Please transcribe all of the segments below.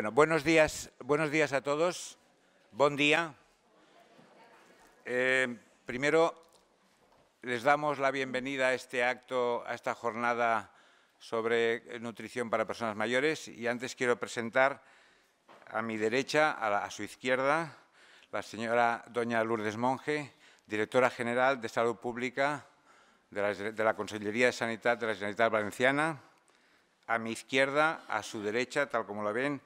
buenos días, buenos días a todos. Buen día. Eh, primero, les damos la bienvenida a este acto, a esta jornada sobre nutrición para personas mayores. Y antes quiero presentar a mi derecha, a, su izquierda, la señora doña Lourdes Monge, directora general de Salud Pública de la, de Consellería de Sanidad de la Generalitat Valenciana. A mi izquierda, a su derecha, tal como la ven,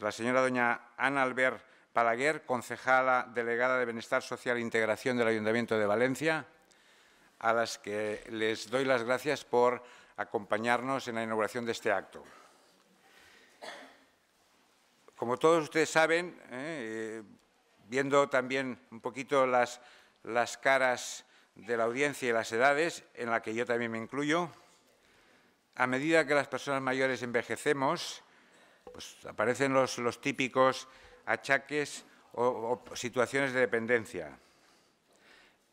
la señora doña Ana Albert Palaguer, concejala delegada de Bienestar Social e Integración del Ayuntamiento de Valencia, a las que les doy las gracias por acompañarnos en la inauguración de este acto. Como todos ustedes saben, eh, viendo también un poquito las, las caras de la audiencia y las edades, en la que yo también me incluyo, a medida que las personas mayores envejecemos, pues aparecen los, típicos achaques o, situaciones de dependencia.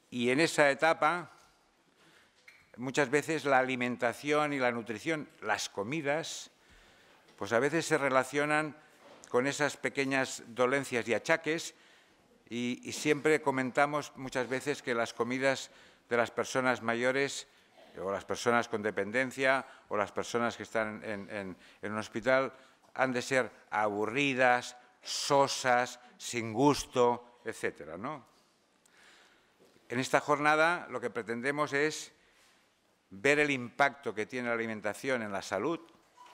Y en esa etapa, muchas veces la alimentación y la nutrición, las comidas, pues a veces se relacionan con esas pequeñas dolencias y achaques y, siempre comentamos muchas veces que las comidas de las personas mayores o las personas con dependencia o las personas que están en un hospital han de ser aburridas, sosas, sin gusto, etc. ¿no? En esta jornada lo que pretendemos es ver el impacto que tiene la alimentación en la salud,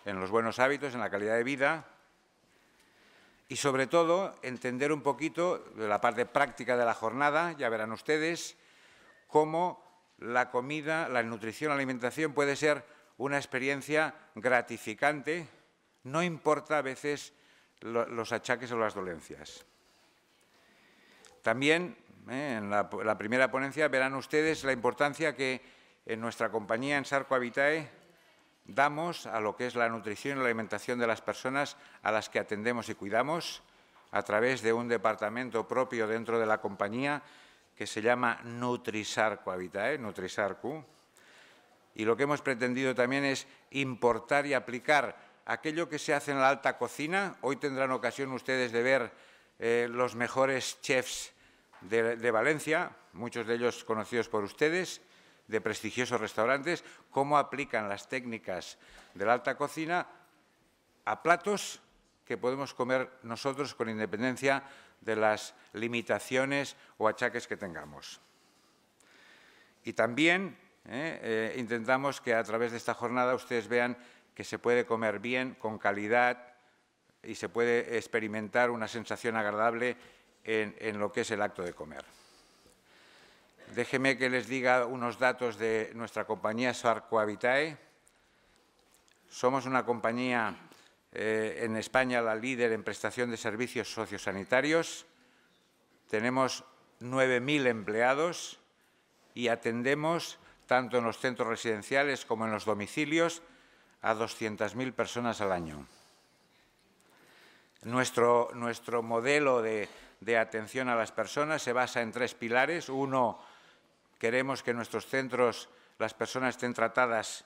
en los buenos hábitos, en la calidad de vida y, sobre todo, entender un poquito de la parte práctica de la jornada, ya verán ustedes, cómo la comida, la nutrición, la alimentación puede ser una experiencia gratificante no importa a veces los achaques o las dolencias. También eh, en la, primera ponencia verán ustedes la importancia que en nuestra compañía en Sarco Habitae damos a lo que es la nutrición y la alimentación de las personas a las que atendemos y cuidamos a través de un departamento propio dentro de la compañía que se llama Nutrisarco Habitae, Nutrisarco. Y lo que hemos pretendido también es importar y aplicar aquello que se hace en la alta cocina. Hoy tendrán ocasión ustedes de ver eh, los mejores chefs de, Valencia, muchos de ellos conocidos por ustedes, de prestigiosos restaurantes, cómo aplican las técnicas de la alta cocina a platos que podemos comer nosotros con independencia de las limitaciones o achaques que tengamos. Y también eh, eh, intentamos que a través de esta jornada ustedes vean que se puede comer bien, con calidad y se puede experimentar una sensación agradable en, lo que es el acto de comer. Déjeme que les diga unos datos de nuestra compañía Sarco Somos una compañía eh, en España la líder en prestación de servicios sociosanitarios. Tenemos 9.000 empleados y atendemos, tanto en los centros residenciales como en los domicilios, a 200.000 personas al año. Nuestro, modelo de, atención a las personas se basa en tres pilares. Uno, queremos que en nuestros centros las personas estén tratadas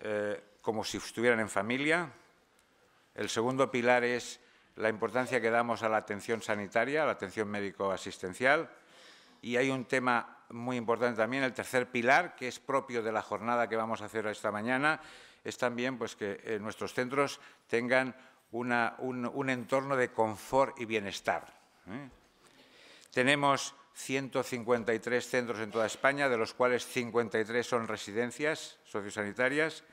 eh, como si estuvieran en familia. El segundo pilar es la importancia que damos a la atención sanitaria, a la atención médico-asistencial. Y hay un tema muy importante también, el tercer pilar, que es propio de la jornada que vamos a hacer esta mañana, es también pues, que eh, nuestros centros tengan un, entorno de confort y bienestar. ¿eh? Tenemos 153 centros en toda España, de los cuales 53 son residencias sociosanitarias,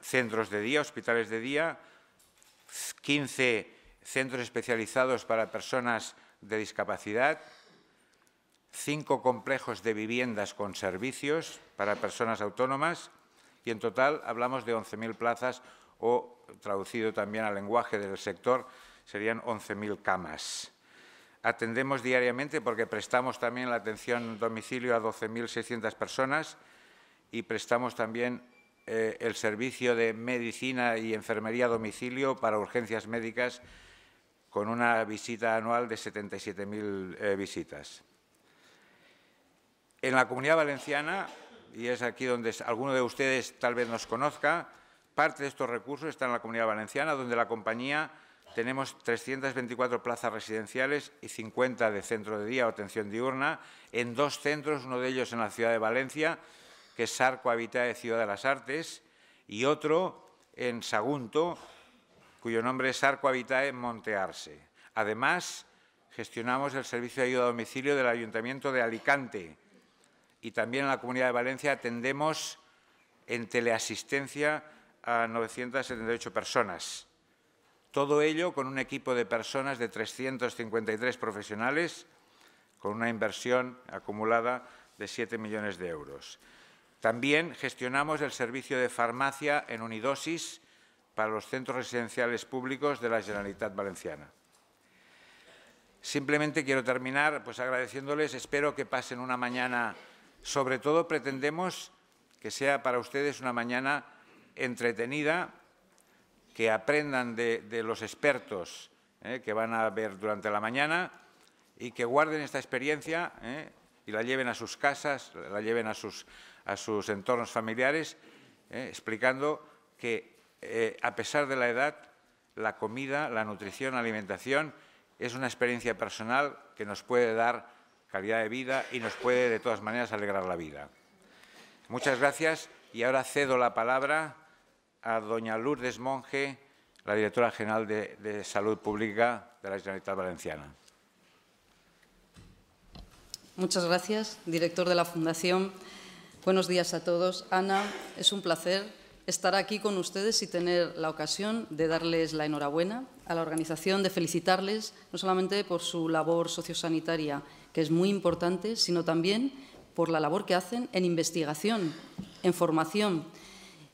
centros de día, hospitales de día, 15 centros especializados para personas de discapacidad, cinco complejos de viviendas con servicios para personas autónomas, y en total hablamos de 11.000 plazas o, traducido también al lenguaje del sector, serían 11.000 camas. Atendemos diariamente porque prestamos también la atención a domicilio a 12.600 personas y prestamos también eh, el servicio de medicina y enfermería a domicilio para urgencias médicas con una visita anual de 77.000 eh, visitas. En la Comunidad Valenciana y es aquí donde alguno de ustedes tal vez nos conozca, parte de estos recursos está en la Comunidad Valenciana, donde la compañía tenemos 324 plazas residenciales y 50 de centro de día o atención diurna, en dos centros, uno de ellos en la ciudad de Valencia, que es Sarco Habita de Ciudad de las Artes, y otro en Sagunto, cuyo nombre es Arco Habitae Montearse. Además, gestionamos el servicio de ayuda a domicilio del Ayuntamiento de Alicante, y también en la Comunidad de Valencia atendemos en teleasistencia a 978 personas. Todo ello con un equipo de personas de 353 profesionales, con una inversión acumulada de 7 millones de euros. También gestionamos el servicio de farmacia en unidosis para los centros residenciales públicos de la Generalitat Valenciana. Simplemente quiero terminar pues, agradeciéndoles, espero que pasen una mañana sobre todo pretendemos que sea para ustedes una mañana entretenida, que aprendan de, los expertos eh, que van a ver durante la mañana y que guarden esta experiencia eh, y la lleven a sus casas, la lleven a sus, a sus entornos familiares, eh, explicando que a pesar de la edad, la comida, la nutrición, la alimentación es una experiencia personal que nos puede dar calidad de vida y nos puede, de todas maneras, alegrar la vida. Muchas gracias y ahora cedo la palabra a doña Lourdes Monge, la directora general de, Salud Pública de la Generalitat Valenciana. Muchas gracias, director de la Fundación. Buenos días a todos. Ana, es un placer estar aquí con ustedes y tener la ocasión de darles la enhorabuena a la organización, de felicitarles no solamente por su labor sociosanitaria que es muy importante, sino también por la labor que hacen en investigación, en formación.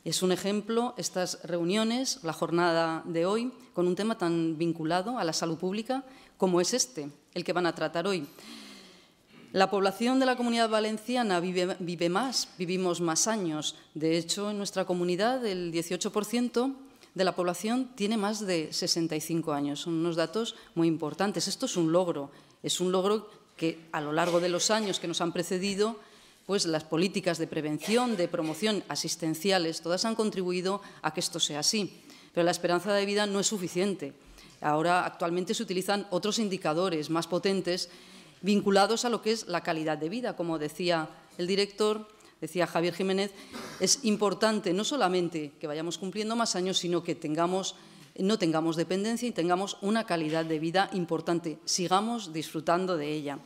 Es un ejemplo estas reuniones, la jornada de hoy, con un tema tan vinculado a la salud pública como es este, el que van a tratar hoy. La población de la comunidad valenciana vive, vive más, vivimos más años. De hecho, en nuestra comunidad el 18% de la población tiene más de 65 años. Son unos datos muy importantes. Esto es un logro, es un logro que a lo largo de los años que nos han precedido, pues las políticas de prevención, de promoción asistenciales, todas han contribuido a que esto sea así. Pero la esperanza de vida no es suficiente. Ahora actualmente se utilizan otros indicadores más potentes vinculados a lo que es la calidad de vida. Como decía el director, decía Javier Jiménez, es importante no solamente que vayamos cumpliendo más años, sino que tengamos no tengamos dependencia y tengamos una calidad de vida importante, sigamos disfrutando de ella.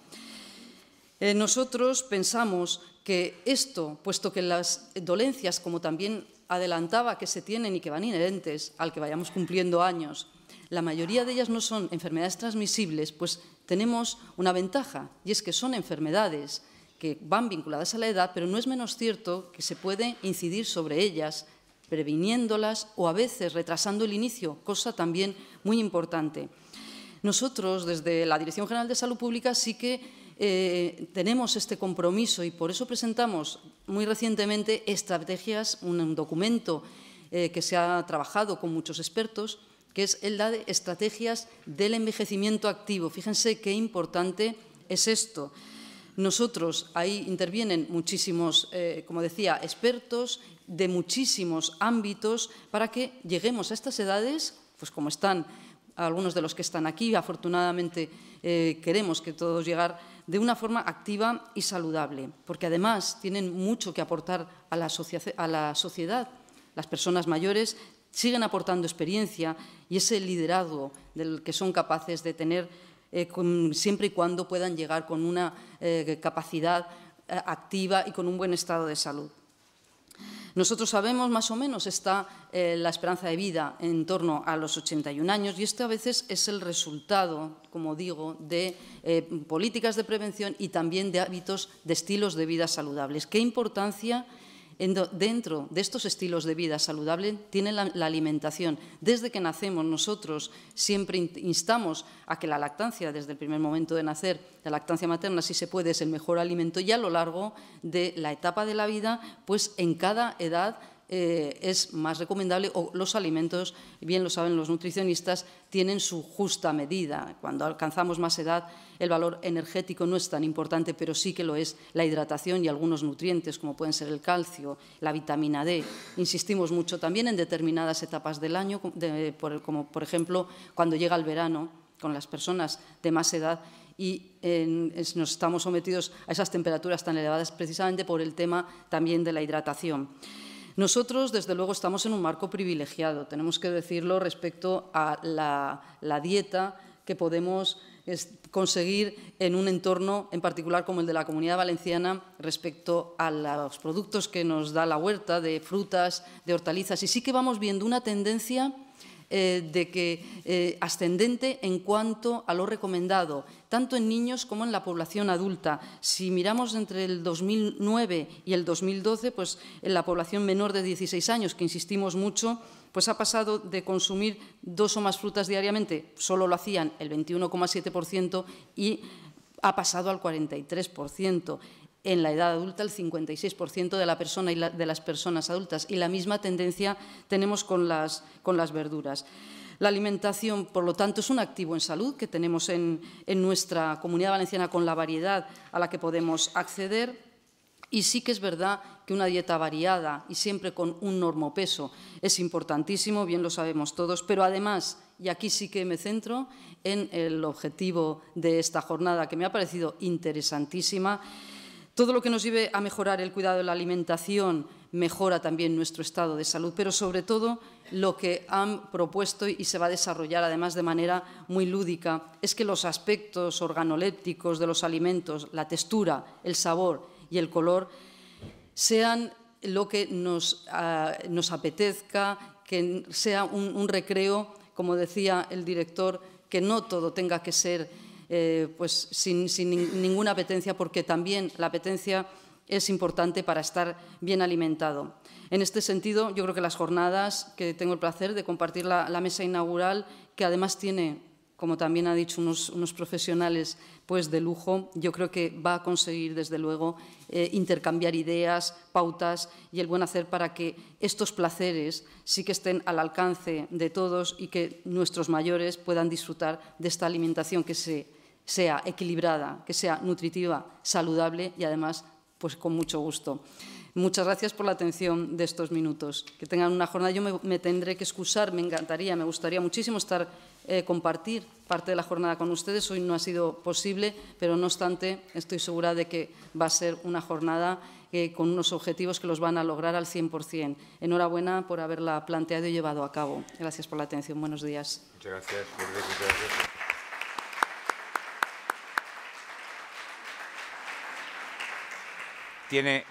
Eh, nosotros pensamos que esto, puesto que las dolencias, como también adelantaba, que se tienen y que van inherentes al que vayamos cumpliendo años, la mayoría de ellas no son enfermedades transmisibles, pues tenemos una ventaja, y es que son enfermedades que van vinculadas a la edad, pero no es menos cierto que se puede incidir sobre ellas previniéndolas o a veces retrasando el inicio, cosa también muy importante. Nosotros, desde la Dirección General de Salud Pública, sí que eh, tenemos este compromiso y por eso presentamos muy recientemente estrategias, un documento eh, que se ha trabajado con muchos expertos, que es el de estrategias del envejecimiento activo. Fíjense qué importante es esto. Nosotros, ahí intervienen muchísimos, eh, como decía, expertos, de muchísimos ámbitos para que lleguemos a estas edades, pues como están algunos de los que están aquí, afortunadamente eh, queremos que todos lleguen de una forma activa y saludable, porque además tienen mucho que aportar a la, sociedad. Las personas mayores siguen aportando experiencia y ese liderazgo del que son capaces de tener eh, siempre y cuando puedan llegar con una eh, capacidad activa y con un buen estado de salud. Nosotros sabemos más o menos está eh, la esperanza de vida en torno a los 81 años y esto a veces es el resultado, como digo, de eh, políticas de prevención y también de hábitos de estilos de vida saludables. ¿Qué importancia dentro de estos estilos de vida saludable tiene la, la, alimentación. Desde que nacemos nosotros siempre instamos a que la lactancia, desde el primer momento de nacer, la lactancia materna, si se puede, es el mejor alimento y a lo largo de la etapa de la vida, pues en cada edad eh, es más recomendable o los alimentos, bien lo saben los nutricionistas, tienen su justa medida. Cuando alcanzamos más edad, el valor energético no es tan importante, pero sí que lo es la hidratación y algunos nutrientes, como pueden ser el calcio, la vitamina D. Insistimos mucho también en determinadas etapas del año, como por ejemplo cuando llega el verano, con las personas de más edad, y nos estamos sometidos a esas temperaturas tan elevadas precisamente por el tema también de la hidratación. Nosotros, desde luego, estamos en un marco privilegiado, tenemos que decirlo respecto a la, dieta que podemos conseguir en un entorno en particular como el de la Comunidad Valenciana respecto a los productos que nos da la huerta de frutas, de hortalizas. Y sí que vamos viendo una tendencia eh, de que, eh, ascendente en cuanto a lo recomendado, tanto en niños como en la población adulta. Si miramos entre el 2009 y el 2012, pues en la población menor de 16 años, que insistimos mucho, pues ha pasado de consumir dos o más frutas diariamente, solo lo hacían el 21,7% y ha pasado al 43% en la edad adulta el 56% de, la persona y de las personas adultas y la misma tendencia tenemos con las, verduras. La alimentación, por lo tanto, es un activo en salud que tenemos en, en nuestra comunidad valenciana con la variedad a la que podemos acceder. Y sí que es verdad que una dieta variada y siempre con un normopeso es importantísimo, bien lo sabemos todos, pero además, y aquí sí que me centro en el objetivo de esta jornada que me ha parecido interesantísima, todo lo que nos lleve a mejorar el cuidado de la alimentación mejora también nuestro estado de salud, pero sobre todo lo que han propuesto y se va a desarrollar además de manera muy lúdica es que los aspectos organolépticos de los alimentos, la textura, el sabor y el color, sean lo que nos, ah, apetezca, que sea un recreo, como decía el director, que no todo tenga que ser eh, pues sin, ninguna apetencia, porque también la apetencia es importante para estar bien alimentado. En este sentido, yo creo que las jornadas, que tengo el placer de compartir la, mesa inaugural, que además tiene, como también ha dicho, unos, profesionales pues, de lujo, yo creo que va a conseguir, desde luego, eh, intercambiar ideas, pautas y el buen hacer para que estos placeres sí que estén al alcance de todos y que nuestros mayores puedan disfrutar de esta alimentación que se sea equilibrada, que sea nutritiva, saludable y además pues con mucho gusto. Muchas gracias por la atención de estos minutos. Que tengan una jornada. Yo me, tendré que excusar, me encantaría, me gustaría muchísimo estar eh, compartir parte de la jornada con ustedes. Hoy no ha sido posible, pero no obstante, estoy segura de que va a ser una jornada eh, con unos objetivos que los van a lograr al 100%. Enhorabuena por haberla planteado y llevado a cabo. Gracias por la atención. Buenos días. Muchas gracias. Tiene,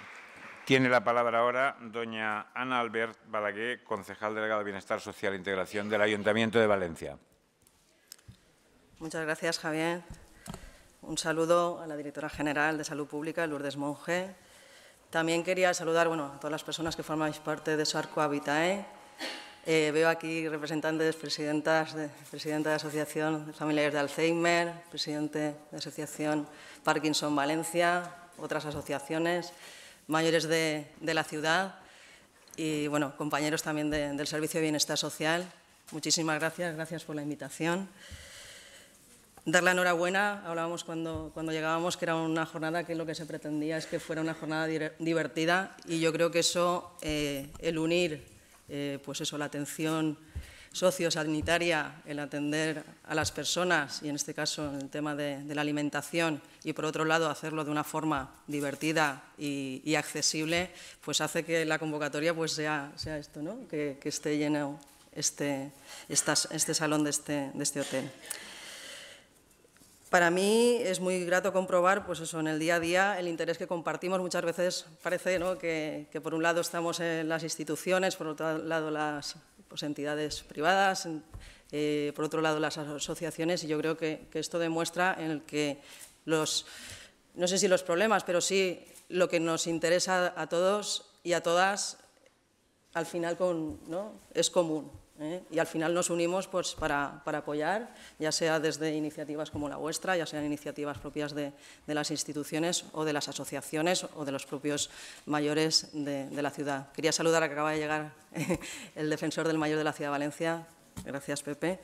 tiene la palabra ahora doña Ana Albert Balaguer, concejal delegada de Bienestar Social e Integración del Ayuntamiento de Valencia. Muchas gracias, Javier. Un saludo a la directora general de Salud Pública, Lourdes Monge. También quería saludar bueno, a todas las personas que formáis parte de Sarco Habitae. Eh, veo aquí representantes, presidentas de, presidenta de Asociación de Familiares de Alzheimer, presidente de Asociación Parkinson Valencia, otras asociaciones, mayores de, la ciudad y bueno, compañeros también del Servicio de Bienestar Social. Muchísimas gracias, gracias por la invitación. Dar la enhorabuena, hablábamos cuando, cuando llegábamos que era una jornada que lo que se pretendía es que fuera una jornada divertida y yo creo que eso, eh, el unir eh, pues eso, la atención socio-sanitaria, el atender a las personas y en este caso en el tema de, la alimentación y por otro lado hacerlo de una forma divertida y, accesible, pues hace que la convocatoria pues sea, sea esto, ¿no? que, esté lleno este, este salón de este, de este hotel. Para mí es muy grato comprobar, pues eso, en el día a día, el interés que compartimos. Muchas veces parece que, por un lado estamos en las instituciones, por otro lado las, pues, entidades privadas, eh, por otro lado las asociaciones, y yo creo que, que esto demuestra en el que los, no sé si los problemas, pero sí lo que nos interesa a todos y a todas, al final con, ¿no? es común. ¿eh? y al final nos unimos pues, para, apoyar, ya sea desde iniciativas como la vuestra, ya sean iniciativas propias de, las instituciones o de las asociaciones o de los propios mayores de, la ciudad. Quería saludar a que acaba de llegar el defensor del mayor de la ciudad de Valencia. Gracias, Pepe.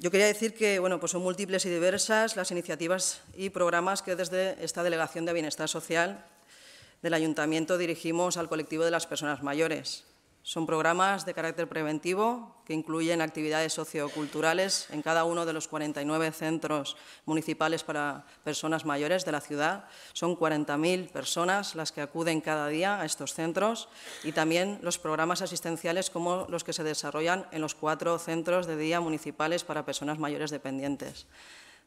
Yo quería decir que bueno, pues son múltiples y diversas las iniciativas y programas que desde esta Delegación de Bienestar Social del Ayuntamiento dirigimos al colectivo de las personas mayores son programas de carácter preventivo que incluyen actividades socioculturales en cada uno de los 49 centros municipales para personas mayores de la ciudad. Son 40.000 personas las que acuden cada día a estos centros y también los programas asistenciales como los que se desarrollan en los cuatro centros de día municipales para personas mayores dependientes.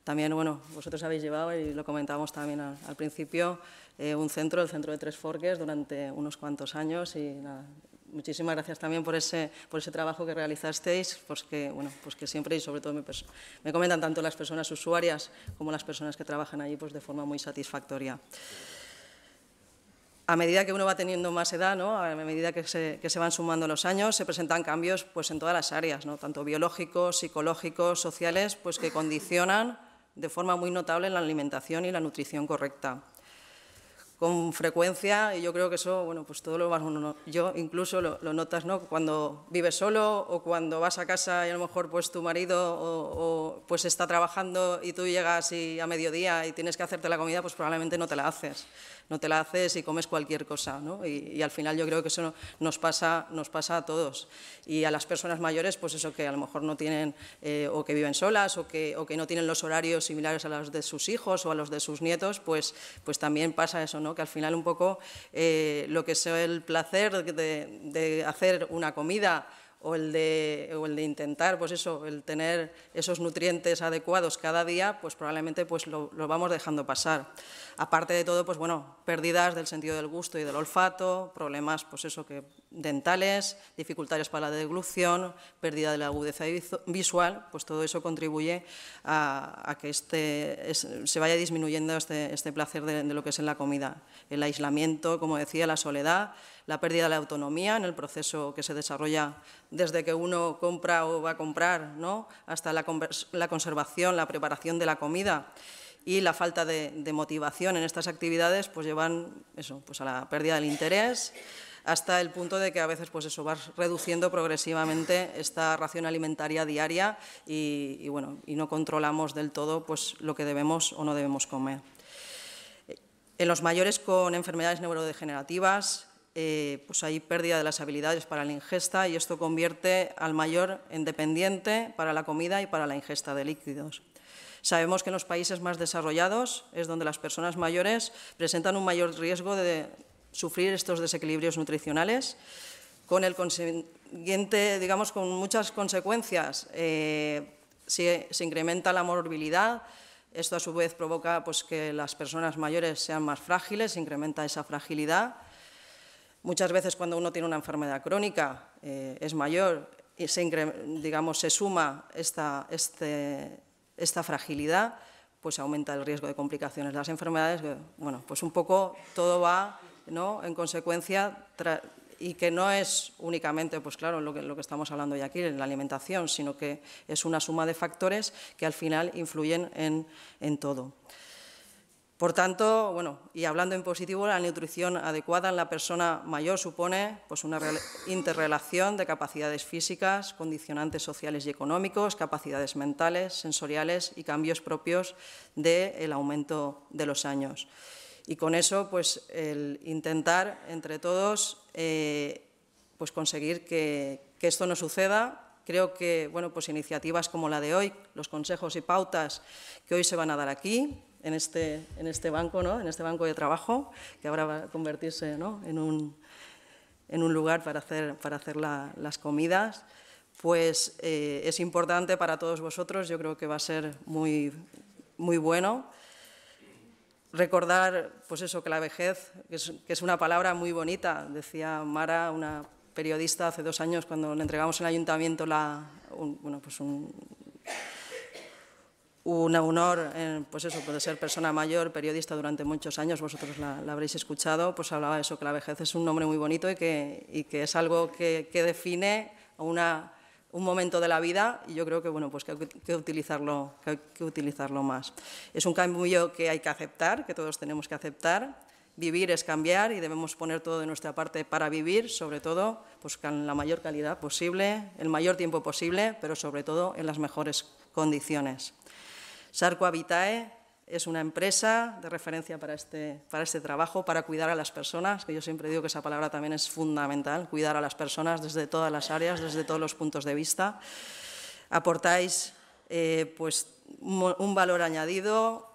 También, bueno, vosotros habéis llevado, y lo comentábamos también al, principio, eh, un centro, el centro de Tres Forques, durante unos cuantos años y nada, muchísimas gracias también por ese, trabajo que realizasteis, pues que, siempre y sobre todo me, comentan tanto las personas usuarias como las personas que trabajan allí pues de forma muy satisfactoria a medida que uno va teniendo más edad, a medida que se, van sumando los años, se presentan cambios pues, en todas las áreas, tanto biológicos, psicológicos, sociales, pues, que condicionan de forma muy notable la alimentación y la nutrición correcta con frecuencia y yo creo que eso, bueno, pues todo lo más uno, yo incluso lo, notas, ¿no? Cuando vives solo o cuando vas a casa y a lo mejor pues tu marido o, o, pues está trabajando y tú llegas y a mediodía y tienes que hacerte la comida, pues probablemente no te la haces no te la haces y comes cualquier cosa. ¿no? Y, al final yo creo que eso nos pasa, nos pasa a todos. Y a las personas mayores, pues eso que a lo mejor no tienen eh, o que viven solas o que, o que no tienen los horarios similares a los de sus hijos o a los de sus nietos, pues, pues también pasa eso, ¿no? que al final un poco eh, lo que es el placer de, de hacer una comida, o el, de, intentar, pues eso, el tener esos nutrientes adecuados cada día, pues probablemente pues lo, vamos dejando pasar. Aparte de todo, pues bueno, pérdidas del sentido del gusto y del olfato, problemas, pues eso, que dentales, dificultades para la deglución, pérdida de la agudeza visual, pues todo eso contribuye a, que este, se vaya disminuyendo este, este, placer de, de lo que es en la comida. El aislamiento, como decía, la soledad, la pérdida de la autonomía en el proceso que se desarrolla desde que uno compra o va a comprar, ¿no? hasta la, conservación, la preparación de la comida y la falta de, motivación en estas actividades pues llevan eso, pues a la pérdida del interés hasta el punto de que a veces pues eso vas reduciendo progresivamente esta ración alimentaria diaria y, y, bueno y no controlamos del todo pues lo que debemos o no debemos comer en los mayores con enfermedades neurodegenerativas eh, pues hay pérdida de las habilidades para la ingesta y esto convierte al mayor en dependiente para la comida y para la ingesta de líquidos. Sabemos que en los países más desarrollados es donde las personas mayores presentan un mayor riesgo de sufrir estos desequilibrios nutricionales, con el consiguiente, digamos, con muchas consecuencias. Eh, se, incrementa la morbilidad, esto a su vez provoca pues, que las personas mayores sean más frágiles, se incrementa esa fragilidad Muchas veces cuando uno tiene una enfermedad crónica, eh, es mayor, y se, digamos, se suma esta, este, esta fragilidad, pues aumenta el riesgo de complicaciones. Las enfermedades, eh, bueno, pues un poco todo va ¿no? en consecuencia y que no es únicamente, pues claro, lo que, lo que estamos hablando ya aquí, en la alimentación, sino que es una suma de factores que al final influyen en, en todo. Por tanto, y hablando en positivo, la nutrición adecuada en la persona mayor supone pues, una interrelación de capacidades físicas, condicionantes sociales y económicos, capacidades mentales, sensoriales y cambios propios del aumento de los años. Y con eso, pues, el intentar entre todos eh, pues, conseguir que esto no suceda Creo que bueno, pues iniciativas como la de hoy, los consejos y pautas que hoy se van a dar aquí, en este, en este banco, ¿no? en este banco de trabajo, que ahora va a convertirse ¿no? en, un, en, un, lugar para hacer, para hacer las comidas, pues eh, es importante para todos vosotros, yo creo que va a ser muy, muy bueno. Recordar, pues eso, que la vejez, que es, que es una palabra muy bonita, decía Mara, una periodista hace dos años cuando le entregamos en el ayuntamiento la, pues un, honor, eh, pues eso, puede ser persona mayor, periodista durante muchos años, vosotros la, habréis escuchado, pues hablaba de eso, que la vejez es un nombre muy bonito y que, que es algo que, define un momento de la vida y yo creo que, bueno, pues que utilizarlo, que hay que utilizarlo más. Es un cambio que hay que aceptar, que todos tenemos que aceptar, vivir es cambiar y debemos poner todo de nuestra parte para vivir, sobre todo pues, con la mayor calidad posible, el mayor tiempo posible, pero sobre todo en las mejores condiciones. Sarco Habitae es una empresa de referencia para este, para este trabajo, para cuidar a las personas, que yo siempre digo que esa palabra también es fundamental, cuidar a las personas desde todas las áreas, desde todos los puntos de vista. Aportáis eh, pues, un valor añadido,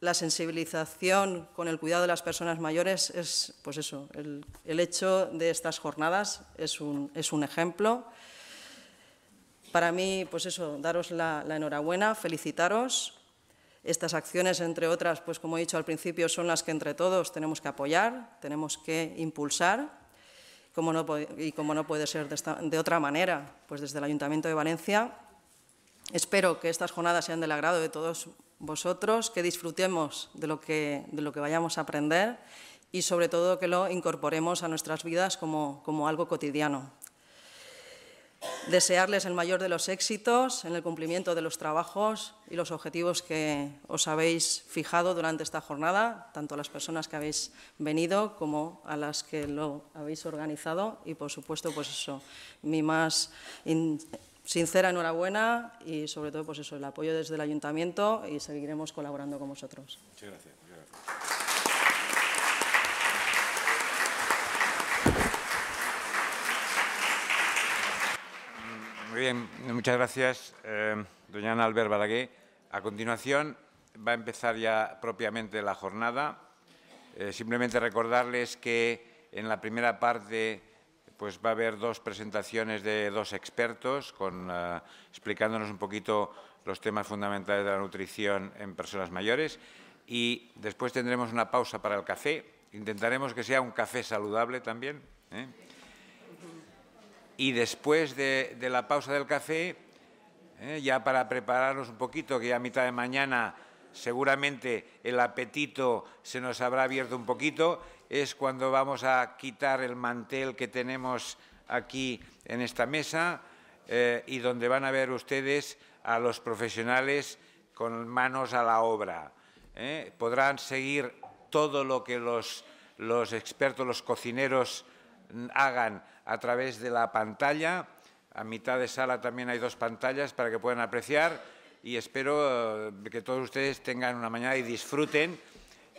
la sensibilización con el cuidado de las personas mayores es, pues eso, el, hecho de estas jornadas es un, ejemplo. Para mí, pues eso, daros la, enhorabuena, felicitaros. Estas acciones, entre otras, pues como he dicho al principio, son las que entre todos tenemos que apoyar, tenemos que impulsar, como no, y como no puede ser de, de otra manera, pues desde el Ayuntamiento de Valencia. Espero que estas jornadas sean del agrado de todos vosotros, que disfrutemos de lo que, de lo que vayamos a aprender y sobre todo que lo incorporemos a nuestras vidas como, como algo cotidiano. Desearles el mayor de los éxitos en el cumplimiento de los trabajos y los objetivos que os habéis fijado durante esta jornada, tanto a las personas que habéis venido como a las que lo habéis organizado y, por supuesto, pues eso, mi más sincera enhorabuena y sobre todo pues eso, el apoyo desde el ayuntamiento y seguiremos colaborando con vosotros. Muchas gracias. Muy bien, muchas gracias, eh, doña Ana Albert A continuación va a empezar ya propiamente la jornada. Eh, simplemente recordarles que en la primera parte pues va a haber dos presentaciones de dos expertos eh, explicándonos un poquito los temas fundamentales de la nutrición en personas mayores y después tendremos una pausa para el café. Intentaremos que sea un café saludable también. ¿eh? Y después de, la pausa del café, ¿eh? ya para prepararnos un poquito, que ya a mitad de mañana seguramente el apetito se nos habrá abierto un poquito, es cuando vamos a quitar el mantel que tenemos aquí en esta mesa eh, y donde van a ver ustedes a los profesionales con manos a la obra. Eh. Podrán seguir todo lo que los, expertos, los cocineros mm, hagan a través de la pantalla. A mitad de sala también hay dos pantallas para que puedan apreciar y espero eh, que todos ustedes tengan una mañana y disfruten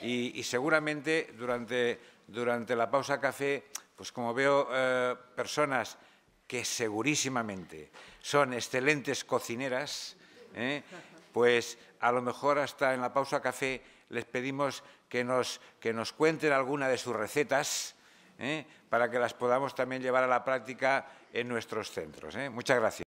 y, seguramente durante, durante la pausa café, pues como veo eh, personas que segurísimamente son excelentes cocineras, ¿eh? pues a lo mejor hasta en la pausa café les pedimos que nos, que nos cuenten alguna de sus recetas ¿eh? para que las podamos también llevar a la práctica en nuestros centros. Muchas gracias.